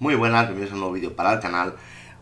Muy buenas, bienvenidos a un nuevo vídeo para el canal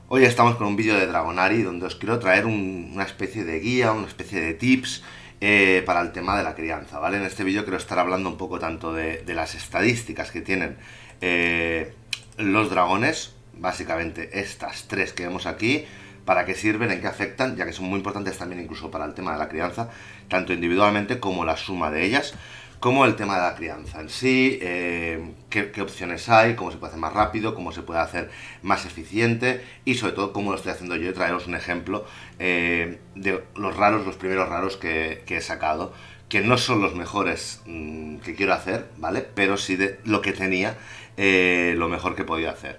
Hoy estamos con un vídeo de Dragonari donde os quiero traer una especie de guía, una especie de tips eh, para el tema de la crianza, ¿vale? En este vídeo quiero estar hablando un poco tanto de, las estadísticas que tienen eh, los dragones Básicamente estas tres que vemos aquí para qué sirven, en qué afectan, ya que son muy importantes también incluso para el tema de la crianza, tanto individualmente como la suma de ellas como el tema de la crianza en sí, eh, qué, opciones hay, cómo se puede hacer más rápido, cómo se puede hacer más eficiente y sobre todo cómo lo estoy haciendo yo traeros un ejemplo eh, de los raros, los primeros raros que, he sacado, que no son los mejores mm, que quiero hacer, ¿vale? Pero sí de lo que tenía, eh, lo mejor que podía hacer.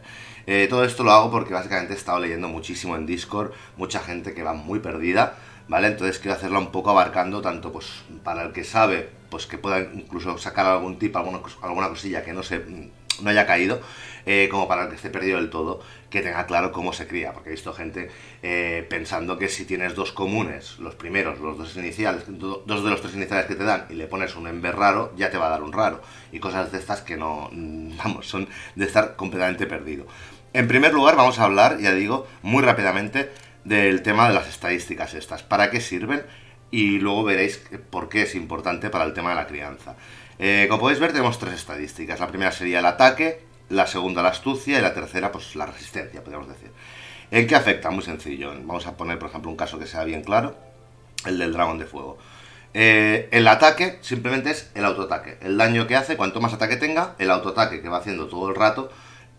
todo esto lo hago porque básicamente he estado leyendo muchísimo en Discord, mucha gente que va muy perdida ¿vale? Entonces quiero hacerla un poco abarcando tanto pues para el que sabe, pues que pueda incluso sacar algún tip, alguna, alguna cosilla que no se mm, no haya caído, eh, como para el que esté perdido del todo, que tenga claro cómo se cría, porque he visto gente eh, pensando que si tienes dos comunes, los primeros, los dos iniciales, dos de los tres iniciales que te dan, y le pones un ember raro, ya te va a dar un raro, y cosas de estas que no, mm, vamos, son de estar completamente perdido. En primer lugar vamos a hablar, ya digo, muy rápidamente del tema de las estadísticas estas, para qué sirven y luego veréis por qué es importante para el tema de la crianza. Eh, como podéis ver tenemos tres estadísticas, la primera sería el ataque, la segunda la astucia y la tercera pues la resistencia, podríamos decir. ¿En qué afecta? Muy sencillo, vamos a poner por ejemplo un caso que sea bien claro, el del dragón de fuego. Eh, el ataque simplemente es el autoataque, el daño que hace, cuanto más ataque tenga, el autoataque que va haciendo todo el rato,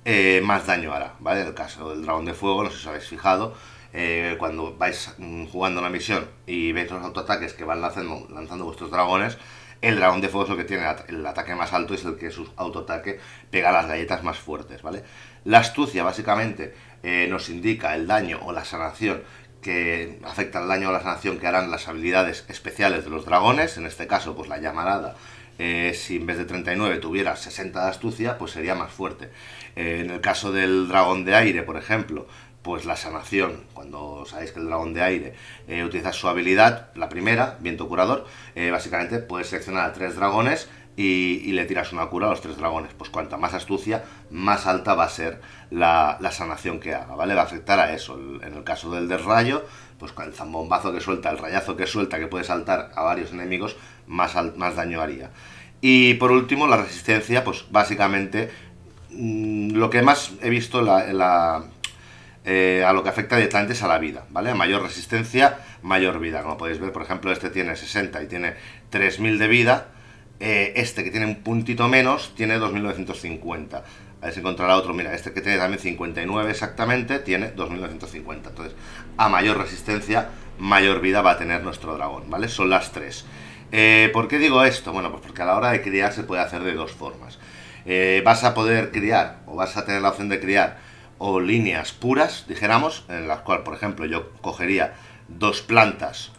eh, más daño hará, ¿vale? el caso del dragón de fuego, no sé si os habéis fijado, eh, cuando vais jugando una misión y veis los autoataques que van lanzando, vuestros dragones, el dragón de fuego es el que tiene el ataque más alto es el que su autoataque pega las galletas más fuertes, ¿vale? La astucia básicamente eh, nos indica el daño o la sanación que afecta al daño o la sanación que harán las habilidades especiales de los dragones, en este caso pues la llamarada eh, si en vez de 39 tuviera 60 de astucia, pues sería más fuerte. en el caso del dragón de aire, por ejemplo, pues la sanación. Cuando sabéis que el dragón de aire eh, utiliza su habilidad, la primera, viento curador, eh, básicamente puedes seleccionar a tres dragones y, le tiras una cura a los tres dragones. Pues cuanta más astucia, más alta va a ser la, sanación que haga, ¿vale? Va a afectar a eso. En el caso del desrayo, pues con el zambombazo que suelta, el rayazo que suelta, que puede saltar a varios enemigos, más, más daño haría. Y por último, la resistencia, pues básicamente mm, lo que más he visto la eh, a lo que afecta directamente es a la vida, ¿vale? A Mayor resistencia, mayor vida. Como podéis ver, por ejemplo, este tiene 60 y tiene 3000 de vida. Eh, este que tiene un puntito menos tiene 2950. A ver si encontrará otro. Mira, este que tiene también 59 exactamente tiene 2950. Entonces, a mayor resistencia, mayor vida va a tener nuestro dragón, ¿vale? Son las tres. Eh, ¿Por qué digo esto? Bueno, pues porque a la hora de criar se puede hacer de dos formas. vas a poder criar o vas a tener la opción de criar o líneas puras, dijéramos, en las cuales, por ejemplo, yo cogería dos plantas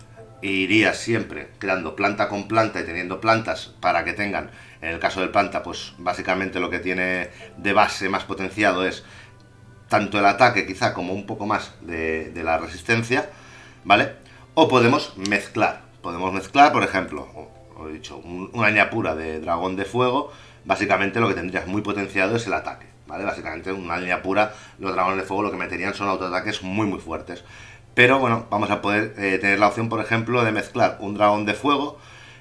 e iría siempre creando planta con planta y teniendo plantas para que tengan, en el caso del planta, pues básicamente lo que tiene de base más potenciado es tanto el ataque quizá como un poco más de, la resistencia, ¿vale? O podemos mezclar, podemos mezclar, por ejemplo, he dicho, una línea pura de dragón de fuego, básicamente lo que tendrías muy potenciado es el ataque. ¿vale? Básicamente una línea pura, los dragones de fuego lo que meterían son autoataques muy muy fuertes. Pero bueno, vamos a poder eh, tener la opción, por ejemplo, de mezclar un dragón de fuego.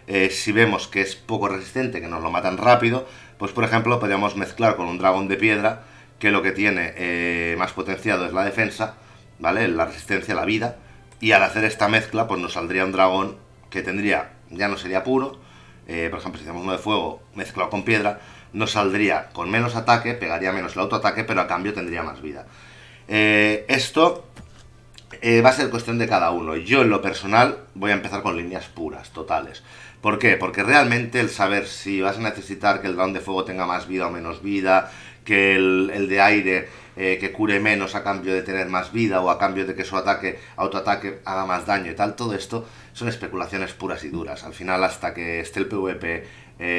Eh, si vemos que es poco resistente, que nos lo matan rápido, pues por ejemplo podríamos mezclar con un dragón de piedra, que lo que tiene eh, más potenciado es la defensa, ¿vale? La resistencia la vida. Y al hacer esta mezcla, pues nos saldría un dragón que tendría, ya no sería puro. por ejemplo, si hacemos uno de fuego mezclado con piedra, no saldría con menos ataque, pegaría menos el autoataque, pero a cambio tendría más vida. Eh, esto eh, va a ser cuestión de cada uno. Yo en lo personal voy a empezar con líneas puras, totales. ¿Por qué? Porque realmente el saber si vas a necesitar que el dragón de fuego tenga más vida o menos vida, que el, de aire eh, que cure menos a cambio de tener más vida o a cambio de que su ataque, autoataque haga más daño y tal, todo esto son especulaciones puras y duras. Al final hasta que esté el PvP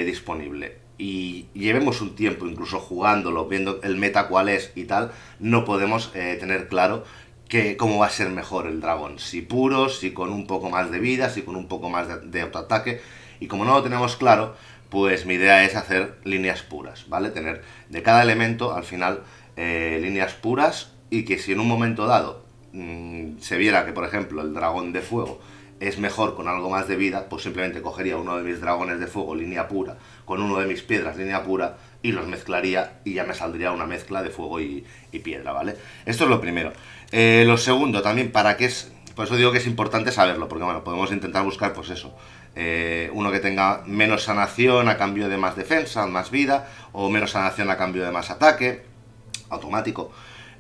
disponible y llevemos un tiempo incluso jugándolo, viendo el meta cuál es y tal, no podemos eh, tener claro que, cómo va a ser mejor el dragón. Si puro, si con un poco más de vida, si con un poco más de, autoataque. Y como no lo tenemos claro, pues mi idea es hacer líneas puras, ¿vale? Tener de cada elemento al final eh, líneas puras y que si en un momento dado mm, se viera que, por ejemplo, el dragón de fuego es mejor con algo más de vida, pues simplemente cogería uno de mis dragones de fuego, línea pura, con uno de mis piedras línea pura y los mezclaría y ya me saldría una mezcla de fuego y, piedra, ¿vale? Esto es lo primero. Eh, lo segundo, también, ¿para qué es? Por eso digo que es importante saberlo, porque bueno, podemos intentar buscar, pues eso, eh, uno que tenga menos sanación a cambio de más defensa, más vida, o menos sanación a cambio de más ataque, automático.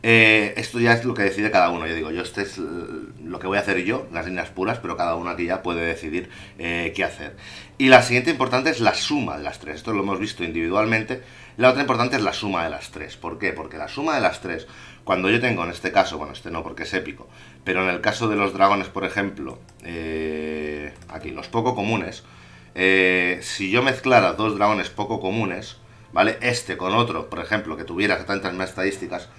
Eh, esto ya es lo que decide cada uno. Yo digo, yo este es lo que voy a hacer yo, las líneas puras, pero cada uno aquí ya puede decidir qué hacer. Y la siguiente importante es la suma de las tres. Esto lo hemos visto individualmente. La otra importante es la suma de las tres. ¿Por qué? Porque la suma de las tres, cuando yo tengo en este caso, bueno, este no porque es épico, pero en el caso de los dragones, por ejemplo, eh, aquí, los poco comunes, eh, si yo mezclara dos dragones poco comunes, ¿vale? Este con otro, por ejemplo, que tuviera tantas más estadísticas,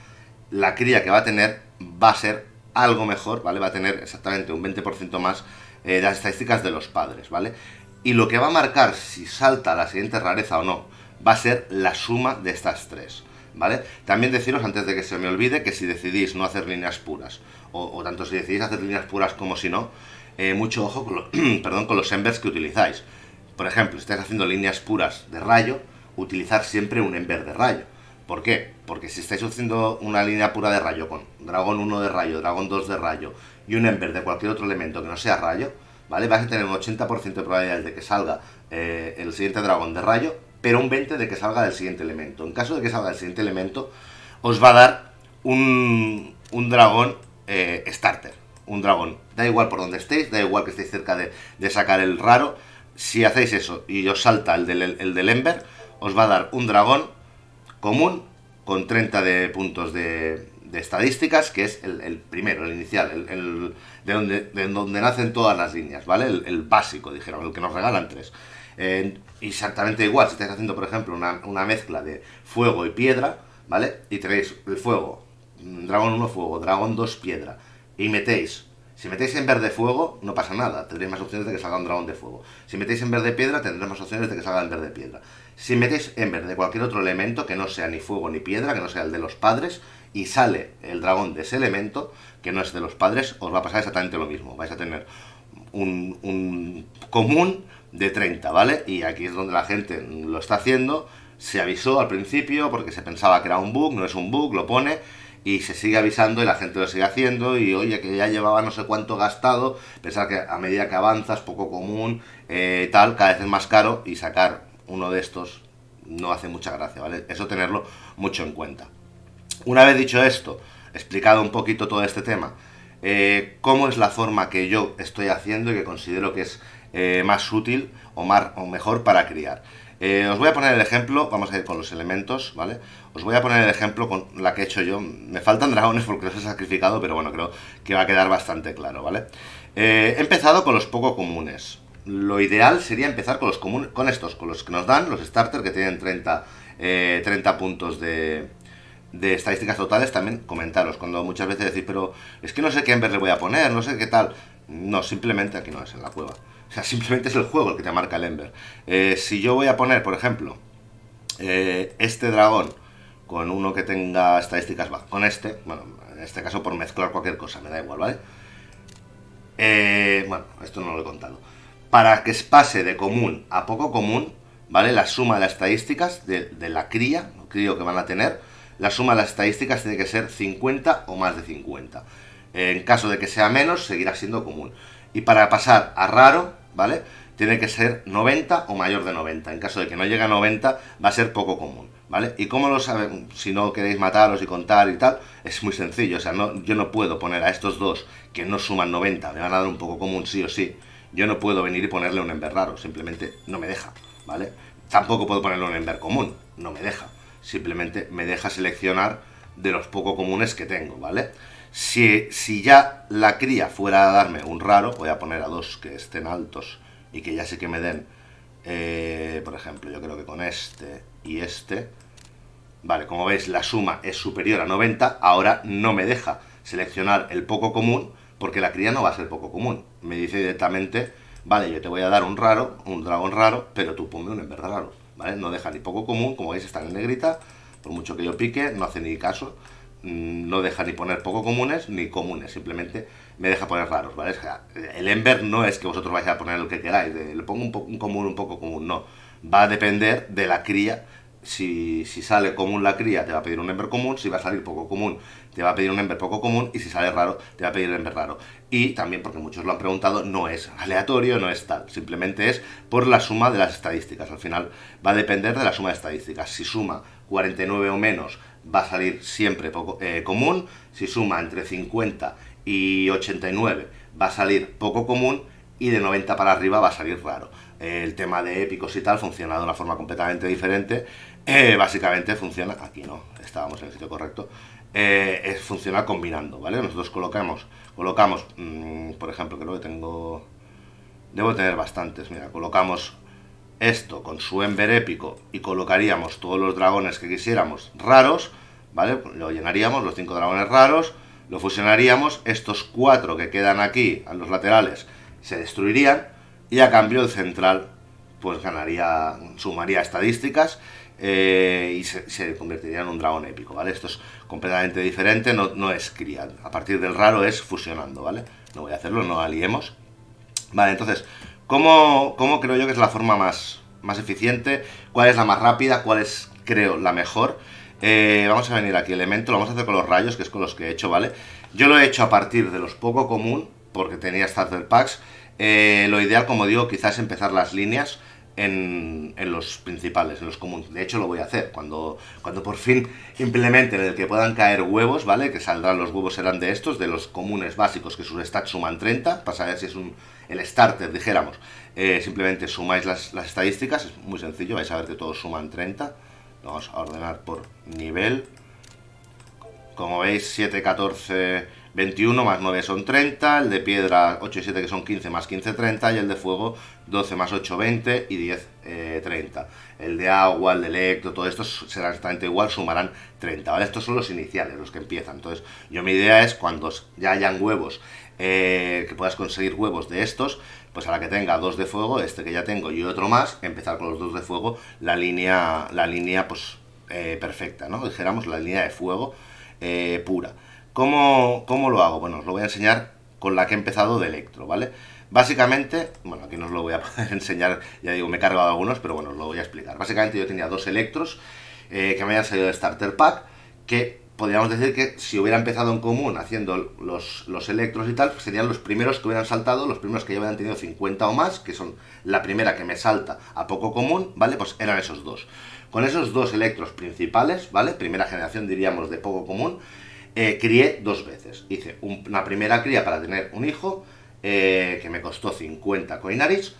la cría que va a tener va a ser algo mejor, ¿vale? Va a tener exactamente un 20% más eh, de las estadísticas de los padres, ¿vale? y lo que va a marcar si salta la siguiente rareza o no va a ser la suma de estas tres. ¿Vale? También deciros antes de que se me olvide que si decidís no hacer líneas puras, o, tanto si decidís hacer líneas puras como si no, eh, mucho ojo con, perdón, con los embers que utilizáis. Por ejemplo, si estáis haciendo líneas puras de rayo, utilizar siempre un ember de rayo. ¿Por qué? Porque si estáis haciendo una línea pura de rayo con dragón 1 de rayo, dragón 2 de rayo y un ember de cualquier otro elemento que no sea rayo, ¿vale? Vas a tener un 80% de probabilidad de que salga eh, el siguiente dragón de rayo, pero un 20% de que salga del siguiente elemento. En caso de que salga el siguiente elemento, os va a dar un, dragón eh, starter, un dragón. Da igual por donde estéis, da igual que estéis cerca de, sacar el raro. Si hacéis eso y os salta el del, el del Ember, os va a dar un dragón común con 30 de puntos de, de estadísticas, que es el, primero, el inicial, el, de, donde, de, donde, nacen todas las líneas, ¿vale? El, básico, dijeron, el que nos regalan tres. exactamente igual, si estáis haciendo, por ejemplo, una, una, mezcla de fuego y piedra, ¿vale? Y tenéis el fuego, mm, dragón 1 fuego, dragón 2 piedra, y metéis. Si metéis en verde fuego, no pasa nada, tendréis más opciones de que salga un dragón de fuego. Si metéis en verde piedra, tendréis más opciones de que salga en verde piedra. Si metéis en verde cualquier otro elemento que no sea ni fuego ni piedra, que no sea el de los padres, y sale el dragón de ese elemento, que no es de los padres, os va a pasar exactamente lo mismo. Vais a tener un, común de 30, ¿vale? Y aquí es donde la gente lo está haciendo. Se avisó al principio porque se pensaba que era un bug, no es un bug, lo pone y se sigue avisando y la gente lo sigue haciendo y oye que ya llevaba no sé cuánto gastado, pensar que a medida que avanzas, poco común, eh, tal, cada vez es más caro y sacar uno de estos no hace mucha gracia, ¿vale? Eso tenerlo mucho en cuenta. Una vez dicho esto, explicado un poquito todo este tema, eh, cómo es la forma que yo estoy haciendo y que considero que es eh, más útil o, o mejor para criar. Eh, os voy a poner el ejemplo, vamos a ir con los elementos, ¿vale? Os voy a poner el ejemplo con la que he hecho yo. Me faltan dragones porque los he sacrificado, pero bueno, creo que va a quedar bastante claro, ¿vale? he empezado con los poco comunes. Lo ideal sería empezar con, los comunes, con estos, con los que nos dan, los starters que tienen 30 puntos de, de estadísticas totales también comentaros, cuando muchas veces decís, pero es que no sé qué ember le voy a poner, no sé qué tal. No, simplemente aquí no es en la cueva. O sea, simplemente es el juego el que te marca el Ember. Eh, si yo voy a poner, por ejemplo, eh, este dragón con uno que tenga estadísticas, con este, bueno, en este caso por mezclar cualquier cosa, me da igual, ¿vale? Eh, bueno, esto no lo he contado. Para que pase de común a poco común, ¿vale? La suma de las estadísticas de, de la cría, crío que van a tener, la suma de las estadísticas tiene que ser 50 o más de 50. En caso de que sea menos, seguirá siendo común. Y para pasar a raro, ¿vale? Tiene que ser 90 o mayor de 90. En caso de que no llegue a 90, va a ser poco común, ¿vale? ¿Y cómo lo saben? Si no queréis mataros y contar y tal, es muy sencillo. O sea, no, yo no puedo poner a estos dos que no suman 90, me van a dar un poco común sí o sí. Yo no puedo venir y ponerle un enver raro, simplemente no me deja, ¿vale? Tampoco puedo ponerle un ember común, no me deja simplemente me deja seleccionar de los poco comunes que tengo, ¿vale? Si, si ya la cría fuera a darme un raro, voy a poner a dos que estén altos y que ya sé que me den, eh, por ejemplo, yo creo que con este y este, vale, como veis la suma es superior a 90, ahora no me deja seleccionar el poco común porque la cría no va a ser poco común, me dice directamente, vale, yo te voy a dar un raro, un dragón raro, pero tú ponme un en raro. No deja ni poco común, como veis están en negrita, por mucho que yo pique, no hace ni caso, mm, no deja ni poner poco comunes ni comunes, simplemente me deja poner raros, ¿vale? el Ember no es que vosotros vais a poner lo que queráis, le pongo un, un común, un poco común, no. Va a depender de la cría si, sale común la cría, te va a pedir un ember común, si va a salir poco común, te va a pedir un ember poco común, y si sale raro, te va a pedir un ember raro. Y también, porque muchos lo han preguntado, no es aleatorio, no es tal, simplemente es por la suma de las estadísticas. Al final va a depender de la suma de estadísticas. Si suma 49 o menos, va a salir siempre poco, eh, común, si suma entre 50 y 89, va a salir poco común, y de 90 para arriba va a salir raro. El tema de épicos y tal funciona de una forma completamente diferente eh, básicamente funciona, aquí no, estábamos en el sitio correcto, eh, es, funciona combinando, ¿vale? Nosotros colocamos, colocamos mm, por ejemplo, creo que tengo, debo tener bastantes, mira, colocamos esto con su ember épico y colocaríamos todos los dragones que quisiéramos raros, ¿vale? Lo llenaríamos, los cinco dragones raros, lo fusionaríamos, estos cuatro que quedan aquí, a los laterales, se destruirían y a cambio el central pues ganaría, sumaría estadísticas eh, y se, convertiría en un dragón épico, ¿vale? Esto es completamente diferente, no, es criar. A partir del raro es fusionando, ¿vale? No voy a hacerlo, no aliemos. Vale, entonces, ¿cómo, creo yo que es la forma más, más eficiente? ¿Cuál es la más rápida? ¿Cuál es, creo, la mejor? Eh, vamos a venir aquí, elemento, lo vamos a hacer con los rayos, que es con los que he hecho, ¿vale? Yo lo he hecho a partir de los poco común, porque tenía starter packs. Eh, lo ideal, como digo, quizás empezar las líneas en, los principales, en los comunes. De hecho, lo voy a hacer. Cuando, cuando por fin implementen el que puedan caer huevos, ¿vale? Que saldrán los huevos serán de estos, de los comunes básicos que sus stats suman 30, para saber si es un, el starter, dijéramos. Eh, simplemente sumáis las, estadísticas, es muy sencillo, vais a ver que todos suman 30. vamos a ordenar por nivel. Como veis, 7, 14, 21 más 9 son 30, el de piedra 8 y 7 que son 15 más 15, 30 y el de fuego 12 más 8, 20 y 10, 30. Eh, el de agua, el de electro, todo esto será exactamente igual, sumarán 30, ¿vale? Estos son los iniciales, los que empiezan. Entonces, yo mi idea es cuando ya hayan huevos, eh, que puedas conseguir huevos de estos, pues a la que tenga dos de fuego, este que ya tengo y otro más, empezar con los dos de fuego, la línea, la línea pues eh, perfecta, ¿no? Dijéramos la línea de fuego pura. ¿Cómo, ¿Cómo lo hago? Bueno, os lo voy a enseñar con la que he empezado de electro, ¿vale? Básicamente, bueno, aquí no os lo voy a enseñar, ya digo, me he cargado algunos, pero bueno, os lo voy a explicar. Básicamente yo tenía dos Electros eh, que me habían salido de Starter Pack, que podríamos decir que si hubiera empezado en común haciendo los, Electros y tal, serían los primeros que hubieran saltado, los primeros que ya hubieran tenido 50 o más, que son la primera que me salta a poco común, ¿vale? Pues eran esos dos. Con esos dos Electros principales, ¿vale? Primera generación diríamos de poco común, eh, crié dos veces. Hice una primera cría para tener un hijo, eh, que me costó 50 coinaris.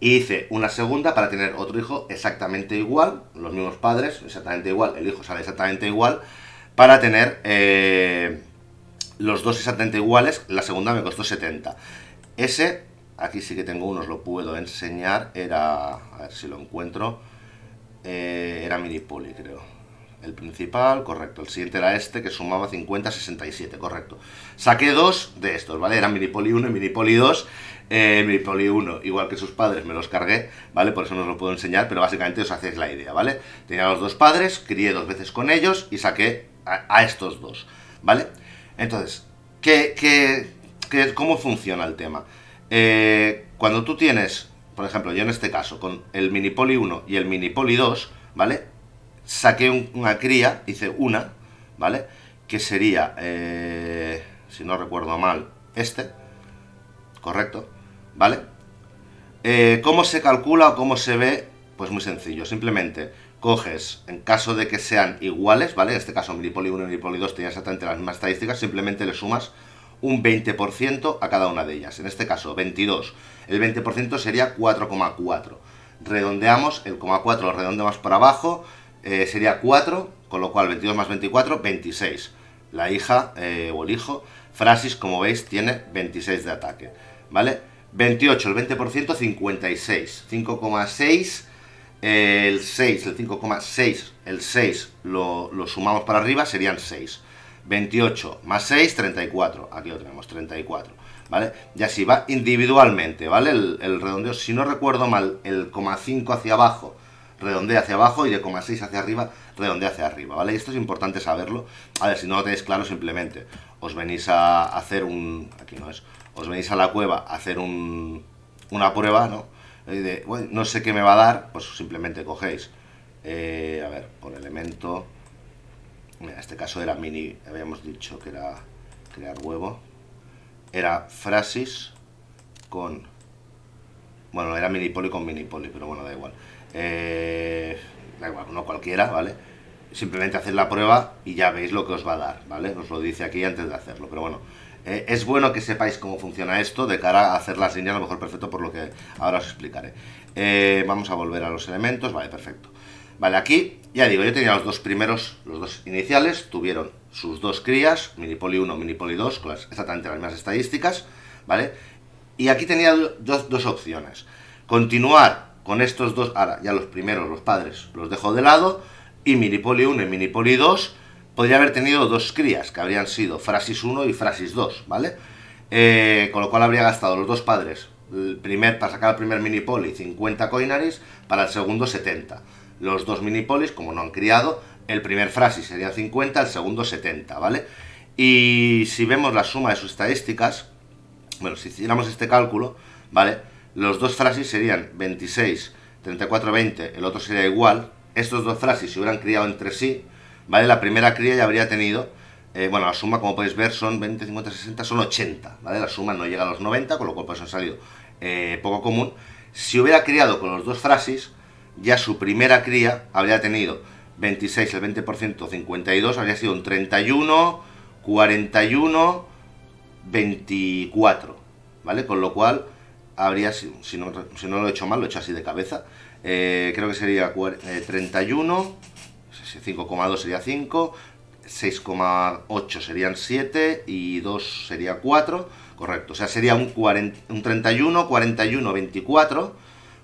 Y hice una segunda para tener otro hijo exactamente igual, los mismos padres, exactamente igual, el hijo sale exactamente igual, para tener eh, los dos exactamente iguales, la segunda me costó 70. Ese, aquí sí que tengo uno, os lo puedo enseñar, era, a ver si lo encuentro, eh, era mini poli creo. El principal, correcto. El siguiente era este, que sumaba 50, 67, correcto. Saqué dos de estos, ¿vale? Eran poli 1 y Minipoli 2. Eh, mini poli 1, igual que sus padres, me los cargué, ¿vale? Por eso no os lo puedo enseñar, pero básicamente os hacéis la idea, ¿vale? Tenía los dos padres, crié dos veces con ellos y saqué a, estos dos, ¿vale? Entonces, ¿qué, qué, qué cómo funciona el tema? Eh, cuando tú tienes, por ejemplo, yo en este caso, con el mini poli 1 y el mini poli 2, ¿vale? saqué una cría, hice una, ¿vale? Que sería, eh, si no recuerdo mal, este, ¿correcto? ¿Vale? Eh, ¿Cómo se calcula o cómo se ve? Pues muy sencillo, simplemente coges, en caso de que sean iguales, ¿vale? En este caso Milipoli 1 y Milipoli 2 tenían exactamente las mismas estadísticas, simplemente le sumas un 20% a cada una de ellas. En este caso, 22. El 20% sería 4,4. Redondeamos, el 4 lo redondeamos para abajo, eh, sería 4, con lo cual 22 más 24, 26. La hija eh, o el hijo, Francis, como veis, tiene 26 de ataque, ¿vale? 28, el 20%, 56. 5,6, el 6, el 5,6, el 6 lo, sumamos para arriba, serían 6. 28 más 6, 34. Aquí lo tenemos, 34. ¿Vale? Y así va individualmente, ¿vale? El, redondeo, si no recuerdo mal, el 5 hacia abajo redondea hacia abajo y de 0,6 hacia arriba, redondea hacia arriba, ¿vale? Y esto es importante saberlo. A ver, si no lo tenéis claro, simplemente os venís a hacer un... aquí no es... os venís a la cueva a hacer un, una prueba, ¿no? De, bueno, no sé qué me va a dar, pues simplemente cogéis, eh, a ver, por elemento... en este caso era mini, habíamos dicho que era crear huevo. Era frasis con... Bueno, era mini poli con mini poli, pero bueno, da igual. Eh, igual, no cualquiera, ¿vale? Simplemente haced la prueba y ya veis lo que os va a dar, ¿vale? Os lo dice aquí antes de hacerlo, pero bueno. Eh, es bueno que sepáis cómo funciona esto de cara a hacer las líneas a lo mejor perfecto por lo que ahora os explicaré. Eh, vamos a volver a los elementos, vale, perfecto. Vale, aquí, ya digo, yo tenía los dos primeros, los dos iniciales, tuvieron sus dos crías, mini poli 1, poli 2, con exactamente las mismas estadísticas, ¿vale? Y aquí tenía dos opciones. Continuar con estos dos, ahora ya los primeros, los padres, los dejo de lado, y Minipoli 1 y Minipoli 2 podría haber tenido dos crías, que habrían sido Frasis 1 y Frasis 2, ¿vale? Eh, con lo cual habría gastado los dos padres, el primer, para sacar el primer Minipoli 50 coinaris, para el segundo 70. Los dos Minipolis, como no han criado, el primer Frasis sería 50, el segundo 70, ¿vale? Y si vemos la suma de sus estadísticas, bueno, si hiciéramos este cálculo, ¿vale? Los dos frases serían 26, 34, 20, el otro sería igual. Estos dos frases se hubieran criado entre sí, ¿vale? La primera cría ya habría tenido, eh, bueno, la suma, como podéis ver, son 20, 50, 60, son 80, ¿vale? La suma no llega a los 90, con lo cual pues han salido eh, poco común. Si hubiera criado con los dos frases, ya su primera cría habría tenido 26, el 20%, 52, habría sido un 31, 41, 24, ¿vale? Con lo cual habría, si, no, lo he hecho mal, lo he hecho así de cabeza, eh, creo que sería 31, 5,2 eh, sería 5, 6,8 serían 7 y 2 sería 4, correcto. O sea, sería un, un 31, 41, 24,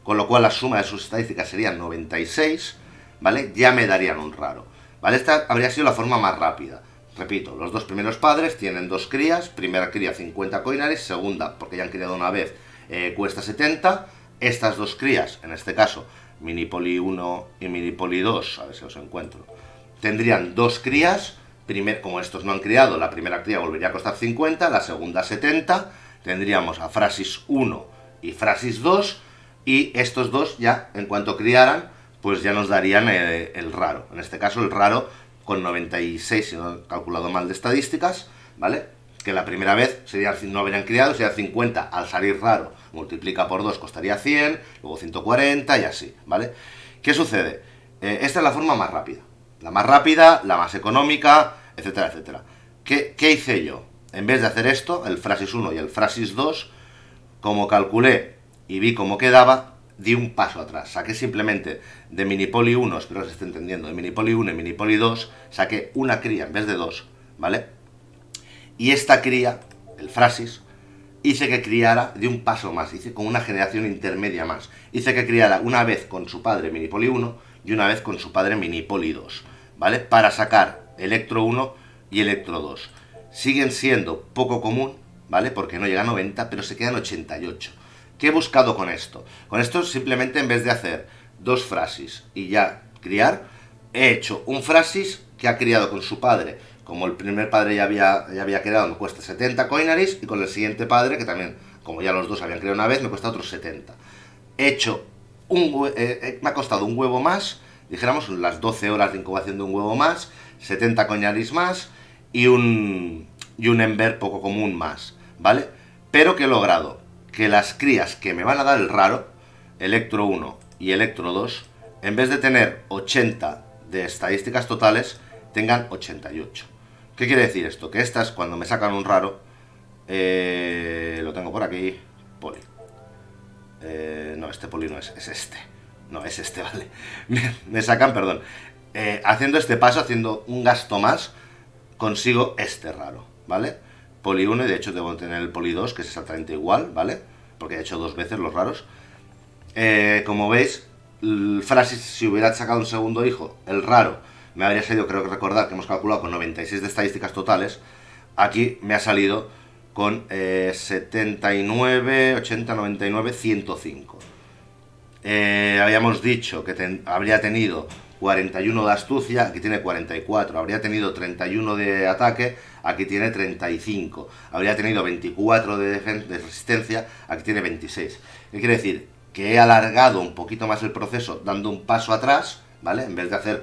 con lo cual la suma de sus estadísticas sería 96, ¿vale? Ya me darían un raro, ¿vale? Esta habría sido la forma más rápida. Repito, los dos primeros padres tienen dos crías, primera cría 50 coinares, segunda, porque ya han criado una vez, eh, cuesta 70. Estas dos crías, en este caso, Mini Poli 1 y Mini Poli 2, a ver si os encuentro, tendrían dos crías. Primer, como estos no han criado, la primera cría volvería a costar 50, la segunda 70. Tendríamos a Frasis 1 y Frasis 2. Y estos dos ya, en cuanto criaran, pues ya nos darían eh, el, raro. En este caso, el raro con 96, si no he calculado mal de estadísticas, ¿vale? Que la primera vez sería, no habrían criado, sería 50 al salir raro multiplica por 2 costaría 100, luego 140 y así, ¿vale? ¿Qué sucede? Eh, esta es la forma más rápida, la más rápida, la más económica, etcétera, etcétera. ¿Qué, qué hice yo? En vez de hacer esto, el frasis 1 y el frasis 2, como calculé y vi cómo quedaba, di un paso atrás. Saqué simplemente de minipoli 1, espero que se esté entendiendo, de minipoli 1 y minipoli 2, saqué una cría en vez de dos, ¿vale? Y esta cría, el frasis, hice que criara de un paso más, hice con una generación intermedia más. Hice que criara una vez con su padre Minipoli 1 y una vez con su padre Minipoli 2, ¿vale? Para sacar Electro 1 y Electro 2. Siguen siendo poco común, ¿vale? Porque no llega a 90, pero se quedan 88. ¿Qué he buscado con esto? Con esto simplemente en vez de hacer dos frases y ya criar, he hecho un frasis que ha criado con su padre como el primer padre ya había, ya había quedado, me cuesta 70 coinaris y con el siguiente padre, que también, como ya los dos habían creado una vez, me cuesta otros 70. He hecho un, eh, eh, me ha costado un huevo más, dijéramos las 12 horas de incubación de un huevo más, 70 coinaris más y un, y un ember poco común más, ¿vale? Pero que he logrado que las crías que me van a dar el raro, Electro 1 y Electro 2, en vez de tener 80 de estadísticas totales, tengan 88. ¿Qué quiere decir esto? Que estas, cuando me sacan un raro, eh, lo tengo por aquí, poli. Eh, no, este poli no es, es este. No, es este, vale. me, sacan, perdón. Eh, haciendo este paso, haciendo un gasto más, consigo este raro, ¿vale? Poli 1, de hecho debo tener el poli 2, que es exactamente igual, ¿vale? Porque he hecho dos veces los raros. como veis, el Francis, si hubiera sacado un segundo hijo, el raro, me habría salido, creo que recordar, que hemos calculado con 96 de estadísticas totales, aquí me ha salido con 79, 80, 99, 105. habíamos dicho que habría tenido 41 de astucia, aquí tiene 44. Habría tenido 31 de ataque, aquí tiene 35. Habría tenido 24 de, de resistencia, aquí tiene 26. ¿Qué quiere decir? Que he alargado un poquito más el proceso dando un paso atrás, ¿vale? En vez de hacer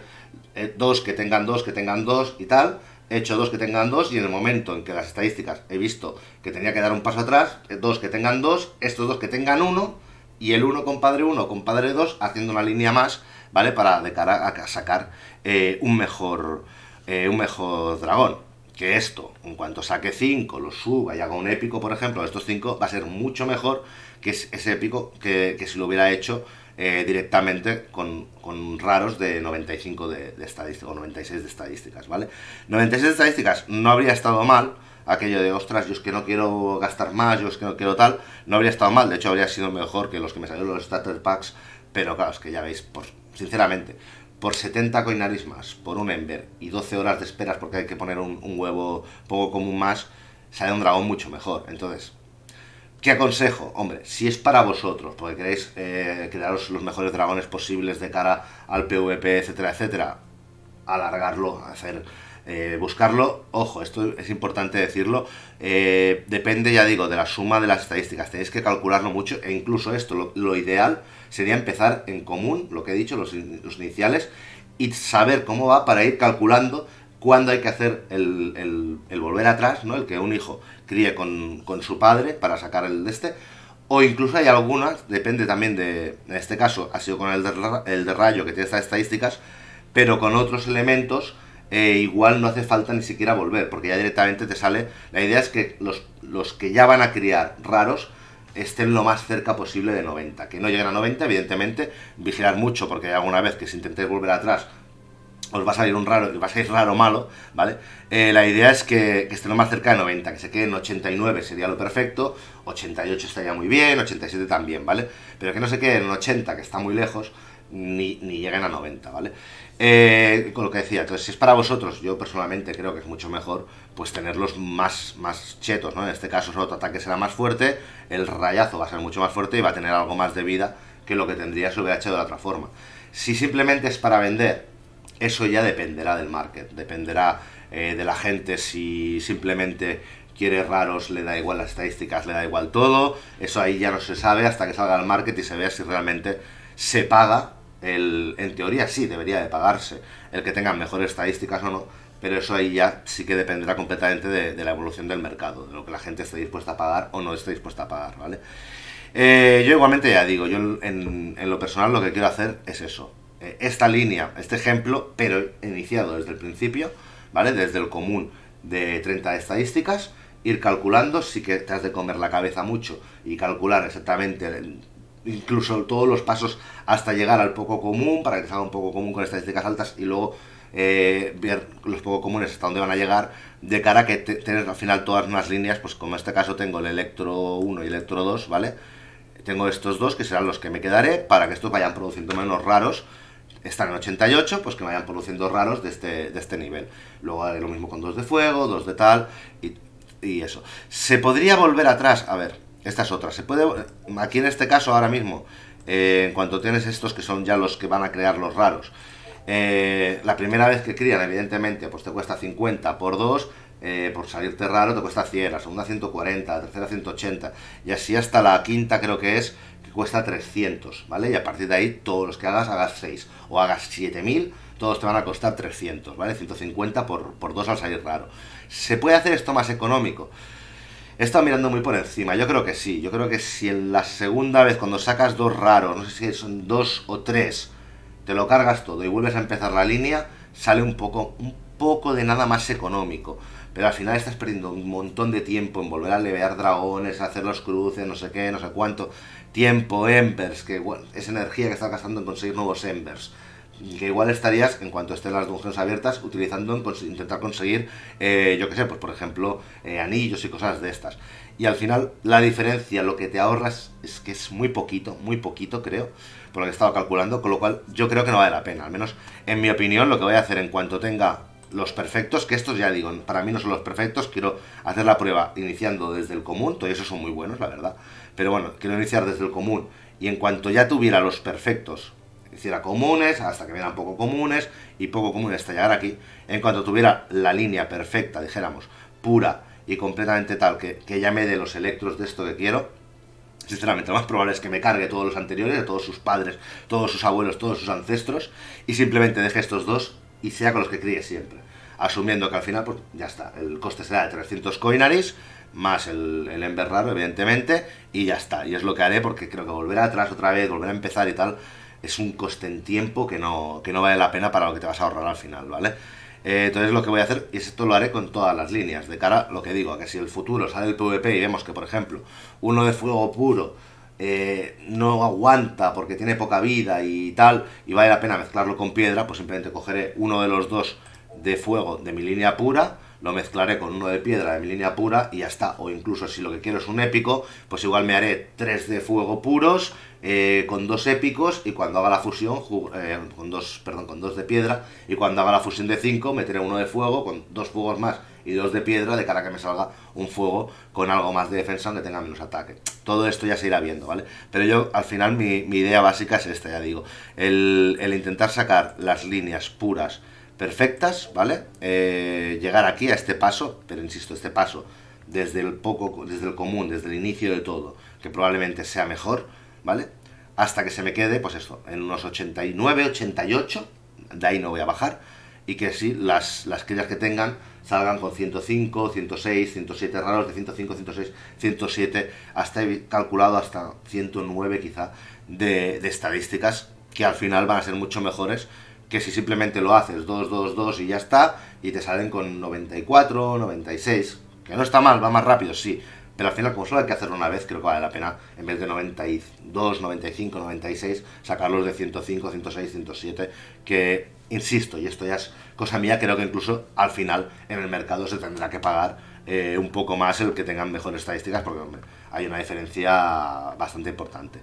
eh, dos que tengan dos, que tengan dos y tal, he hecho dos que tengan dos y en el momento en que las estadísticas he visto que tenía que dar un paso atrás, eh, dos que tengan dos, estos dos que tengan uno y el uno compadre uno, compadre dos, haciendo una línea más, ¿vale? Para de cara a sacar eh, un mejor un mejor dragón. Que esto, en cuanto saque cinco, lo suba y haga un épico, por ejemplo, estos cinco va a ser mucho mejor que ese épico que, que si lo hubiera hecho eh, directamente con, raros de 95 de, de o 96 de estadísticas, ¿vale? 96 de estadísticas no habría estado mal, aquello de, ostras, yo es que no quiero gastar más, yo es que no quiero tal, no habría estado mal, de hecho habría sido mejor que los que me salieron los starter packs, pero claro, es que ya veis, por, sinceramente, por 70 coinarismas por un Ember y 12 horas de esperas porque hay que poner un, un huevo poco común más, sale un dragón mucho mejor. Entonces, ¿Qué aconsejo? Hombre, si es para vosotros, porque queréis eh, crearos los mejores dragones posibles de cara al PvP, etcétera, etcétera, alargarlo, hacer... Eh, buscarlo, ojo, esto es importante decirlo, eh, depende, ya digo, de la suma de las estadísticas, tenéis que calcularlo mucho e incluso esto, lo, ideal sería empezar en común, lo que he dicho, los, iniciales, y saber cómo va para ir calculando cuándo hay que hacer el, el volver atrás, ¿no? El que un hijo Críe con, con su padre para sacar el de este. O incluso hay algunas, depende también de, en este caso ha sido con el de, el de rayo que tiene estas estadísticas, pero con otros elementos eh, igual no hace falta ni siquiera volver, porque ya directamente te sale, la idea es que los, los que ya van a criar raros estén lo más cerca posible de 90, que no lleguen a 90, evidentemente, vigilar mucho, porque alguna vez que si intentéis volver atrás os va a salir un raro, va a salir raro malo, ¿vale? Eh, la idea es que, que, lo más cerca de 90, que se queden 89 sería lo perfecto, 88 estaría muy bien, 87 también, ¿vale? Pero que no se queden en 80, que está muy lejos, ni, lleguen a 90, ¿vale? Eh, con lo que decía, entonces si es para vosotros, yo personalmente creo que es mucho mejor pues tenerlos más, más chetos, ¿no? En este caso otro ataque será más fuerte, el rayazo va a ser mucho más fuerte y va a tener algo más de vida que lo que tendría hubiera hecho de otra forma. Si simplemente es para vender eso ya dependerá del market, dependerá eh, de la gente si simplemente quiere raros, le da igual las estadísticas, le da igual todo. Eso ahí ya no se sabe hasta que salga al market y se vea si realmente se paga. El, en teoría sí, debería de pagarse el que tengan mejores estadísticas o no, pero eso ahí ya sí que dependerá completamente de, la evolución del mercado, de lo que la gente esté dispuesta a pagar o no esté dispuesta a pagar, ¿vale? Eh, yo igualmente ya digo, yo en, lo personal lo que quiero hacer es eso, esta línea, este ejemplo, pero iniciado desde el principio, ¿vale? Desde el común de 30 estadísticas, ir calculando, sí que te has de comer la cabeza mucho y calcular exactamente incluso todos los pasos hasta llegar al poco común, para que te salga un poco común con estadísticas altas y luego eh, ver los poco comunes hasta dónde van a llegar, de cara a que tener al final todas unas líneas, pues como en este caso tengo el electro 1 y electro 2, ¿vale? Tengo estos dos que serán los que me quedaré para que estos vayan produciendo menos raros están en 88, pues que vayan produciendo raros este, de este, nivel. Luego haré lo mismo con dos de fuego, dos de tal y, eso. Se podría volver atrás, a ver, estas otras. Se puede, aquí en este caso ahora mismo, eh, en cuanto tienes estos que son ya los que van a crear los raros, eh, la primera vez que crían, evidentemente, pues te cuesta 50 por 2, eh, por salirte raro te cuesta 100, la segunda 140, la tercera 180 y así hasta la quinta creo que es cuesta 300, ¿vale? Y a partir de ahí, todos los que hagas, hagas 6 o hagas 7000, todos te van a costar 300, ¿vale? 150 por, por 2 al salir raro. ¿Se puede hacer esto más económico? He estado mirando muy por encima, yo creo que sí. Yo creo que si en la segunda vez, cuando sacas dos raros, no sé si son dos o tres, te lo cargas todo y vuelves a empezar la línea, sale un poco, un poco de nada más económico. Pero al final estás perdiendo un montón de tiempo en volver a levear dragones, hacer los cruces, no sé qué, no sé cuánto tiempo, embers, que igual, es energía que está gastando en conseguir nuevos embers. Que igual estarías, en cuanto estén las dungeons abiertas, utilizando intentar conseguir, eh, yo que sé, pues por ejemplo, eh, anillos y cosas de estas. Y al final, la diferencia, lo que te ahorras, es que es muy poquito, muy poquito, creo, por lo que he estado calculando, con lo cual yo creo que no vale la pena. Al menos, en mi opinión, lo que voy a hacer en cuanto tenga los perfectos, que estos ya digo, para mí no son los perfectos, quiero hacer la prueba iniciando desde el común, todos esos son muy buenos, la verdad, pero bueno, quiero iniciar desde el común y en cuanto ya tuviera los perfectos, hiciera comunes, hasta que vieran poco comunes y poco comunes hasta llegar aquí, en cuanto tuviera la línea perfecta, dijéramos, pura y completamente tal, que, que ya me dé los electros de esto que quiero, sinceramente, lo más probable es que me cargue todos los anteriores, de todos sus padres, todos sus abuelos, todos sus ancestros, y simplemente deje estos dos y sea con los que críes siempre. Asumiendo que al final, pues ya está, el coste será de 300 coinaris, más el, el evidentemente, y ya está. Y es lo que haré porque creo que volver atrás otra vez, volver a empezar y tal, es un coste en tiempo que no, que no vale la pena para lo que te vas a ahorrar al final, ¿vale? Eh, entonces lo que voy a hacer, y esto lo haré con todas las líneas, de cara a lo que digo, a que si el futuro sale el PvP y vemos que, por ejemplo, uno de fuego puro eh, no aguanta porque tiene poca vida y tal, y vale la pena mezclarlo con piedra, pues simplemente cogeré uno de los dos de fuego de mi línea pura, lo mezclaré con uno de piedra de mi línea pura y ya está. O incluso si lo que quiero es un épico, pues igual me haré tres de fuego puros eh, con dos épicos y cuando haga la fusión, eh, con dos, perdón, con dos de piedra, y cuando haga la fusión de cinco, meteré uno de fuego con dos fuegos más y dos de piedra de cara a que me salga un fuego con algo más de defensa donde tenga menos ataque. Todo esto ya se irá viendo, ¿vale? Pero yo al final mi, idea básica es esta, ya digo. El, intentar sacar las líneas puras perfectas, ¿vale? Eh, llegar aquí a este paso, pero insisto, este paso desde el poco, desde el común, desde el inicio de todo, que probablemente sea mejor, ¿vale? Hasta que se me quede, pues esto, en unos 89, 88, de ahí no voy a bajar y que sí, las, las crías que tengan salgan con 105, 106, 107 raros, de 105, 106, 107, hasta he calculado hasta 109 quizá de, de estadísticas que al final van a ser mucho mejores que si simplemente lo haces 2, 2, 2 y ya está, y te salen con 94, 96, que no está mal, va más rápido, sí, pero al final como solo hay que hacerlo una vez, creo que vale la pena, en vez de 92, 95, 96, sacarlos de 105, 106, 107, que insisto, y esto ya es cosa mía, creo que incluso al final en el mercado se tendrá que pagar eh, un poco más el que tengan mejores estadísticas, porque hay una diferencia bastante importante.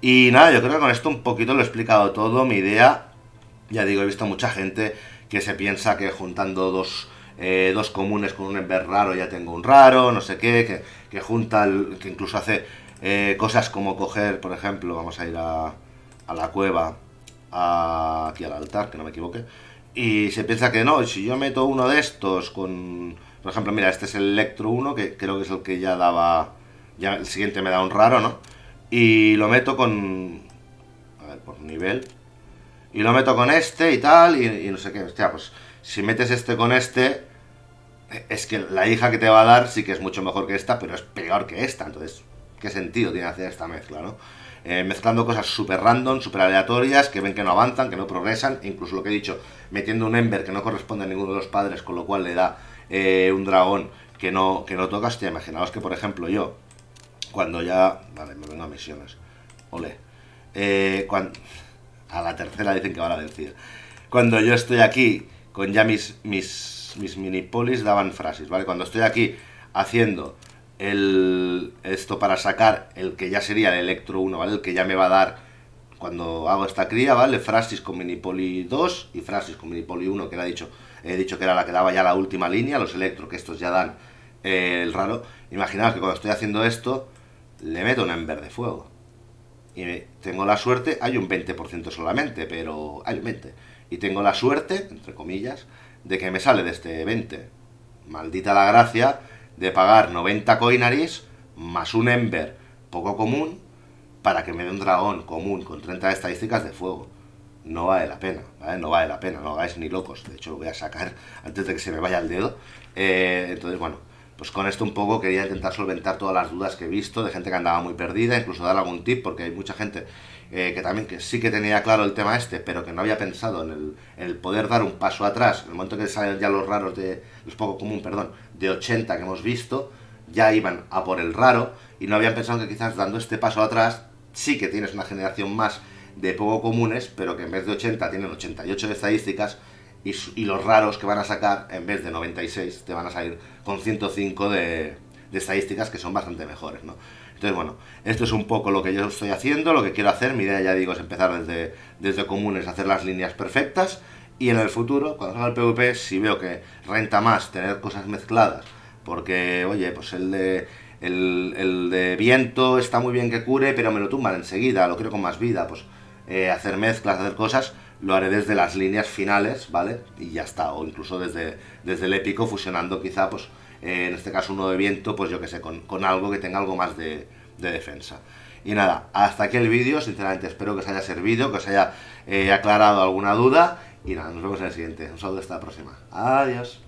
Y nada, yo creo que con esto un poquito lo he explicado todo, mi idea, ya digo, he visto mucha gente que se piensa que juntando dos, eh, comunes con un ember raro ya tengo un raro, no sé qué, que, junta, el, que incluso hace eh, cosas como coger, por ejemplo, vamos a ir a, a la cueva, aquí al altar, que no me equivoque, y se piensa que no, si yo meto uno de estos con, por ejemplo, mira, este es el Electro 1, que creo que es el que ya daba, ya el siguiente me da un raro, ¿no? Y lo meto con, a ver, por nivel, y lo meto con este y tal, y, y no sé qué, hostia, pues si metes este con este, es que la hija que te va a dar sí que es mucho mejor que esta, pero es peor que esta, entonces, ¿qué sentido tiene hacer esta mezcla, no? Eh, mezclando cosas súper random, súper aleatorias, que ven que no avanzan, que no progresan, incluso lo que he dicho, metiendo un Ember que no corresponde a ninguno de los padres, con lo cual le da eh, un dragón que no, que no toca. imaginaos que, por ejemplo, yo, cuando ya... Vale, me vengo a misiones. Ole. Eh, cuando... A la tercera dicen que van a la Cuando yo estoy aquí, con ya mis, mis, mis minipolis daban frases, ¿vale? Cuando estoy aquí haciendo el, esto para sacar el que ya sería el Electro 1, ¿vale? El que ya me va a dar cuando hago esta cría, ¿vale? Frasis con Minipoli 2 y Frasis con Minipoli 1, que era dicho, he dicho que era la que daba ya la última línea, los Electro, que estos ya dan eh, el raro. Imaginaos que cuando estoy haciendo esto, le meto un Ember Fuego. Y tengo la suerte, hay un 20% solamente, pero hay un 20%. Y tengo la suerte, entre comillas, de que me sale de este 20. Maldita la gracia de pagar 90 coinaris más un Ember poco común para que me dé un dragón común con 30 estadísticas de fuego. No vale la pena, ¿vale? No vale la pena, no hagáis ni locos. De hecho, lo voy a sacar antes de que se me vaya el dedo. Eh, entonces, bueno, pues con esto un poco quería intentar solventar todas las dudas que he visto de gente que andaba muy perdida, incluso dar algún tip, porque hay mucha gente eh, que también que sí que tenía claro el tema este, pero que no había pensado en el, poder dar un paso atrás, en el momento que salen ya los raros de, los poco común, perdón, de 80 que hemos visto, ya iban a por el raro y no habían pensado que quizás dando este paso atrás sí que tienes una generación más de poco comunes, pero que en vez de 80 tienen 88 de estadísticas y, los raros que van a sacar, en vez de 96, te van a salir con 105 de, de estadísticas que son bastante mejores, ¿no? Entonces, bueno, esto es un poco lo que yo estoy haciendo, lo que quiero hacer. Mi idea, ya digo, es empezar desde, desde comunes, hacer las líneas perfectas. Y en el futuro, cuando salga el PvP, si veo que renta más tener cosas mezcladas, porque, oye, pues el de, el, de viento está muy bien que cure, pero me lo tumban enseguida, lo quiero con más vida, pues eh, hacer mezclas, hacer cosas, lo haré desde las líneas finales, ¿vale? Y ya está, o incluso desde, desde el épico, fusionando quizá, pues eh, en este caso uno de viento, pues yo que sé, con, algo que tenga algo más de, defensa. Y nada, hasta aquí el vídeo, sinceramente espero que os haya servido, que os haya eh, aclarado alguna duda. Y nada, nos vemos en el siguiente. Un saludo hasta la próxima. Adiós.